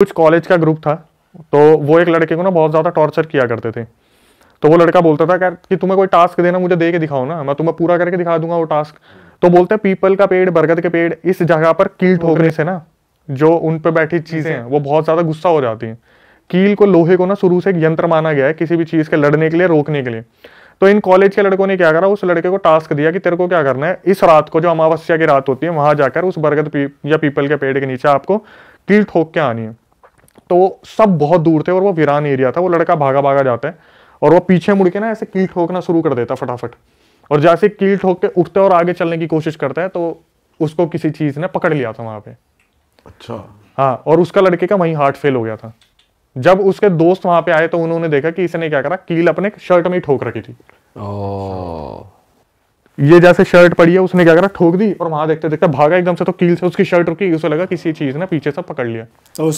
कुछ कॉलेज का ग्रुप था तो वो एक लड़के को ना बहुत ज़्यादा टॉर्चर किया करते थे तो वो लड़का बोलता था कि तुम्हें कोई टास्क देना मुझे दे के दिखाओ ना मैं तुम्हें पूरा करके दिखा दूंगा वो टास्क तो बोलते हैं पीपल का पेड़ बरगद के पेड़ इस जगह पर कील ठोकने से ना जो उन पर बैठी चीज़ें हैं वो बहुत ज़्यादा गुस्सा हो जाती हैं कील को लोहे को ना शुरू से एक यंत्र माना गया है किसी भी चीज़ के लड़ने के लिए रोकने के लिए तो इन कॉलेज के लड़कों ने क्या करा उस लड़के को टास्क दिया कि तेरे को क्या करना है इस रात को जो अमावस्या की रात होती है वहां जाकर उस बरगद या पीपल के पेड़ के नीचे आपको कील ठोक के आनी है तो सब बहुत दूर थे और वो वीरान एरिया था वो लड़का भागा भागा जाता है और वो पीछे मुड़ के ना ऐसे कील ठोकना शुरू कर देता फटाफट और जैसे कील ठोक के उठते और आगे चलने की कोशिश करता है तो उसको किसी चीज़ ने पकड़ लिया था वहां पे अच्छा हाँ और उसका लड़के का वहीं हार्ट फेल हो गया था जब उसके दोस्त वहां पे आए तो उन्होंने देखा कि इसने क्या करा कील अपने शर्ट में ठोक रखी थी ये जैसे शर्ट पड़ी है उसने क्या करा ठोक दी और वहां देखते देखते भागा एकदम से तो कील से उसकी शर्ट रुकी उसे लगा किसी चीज ने पीछे से पकड़ लिया तो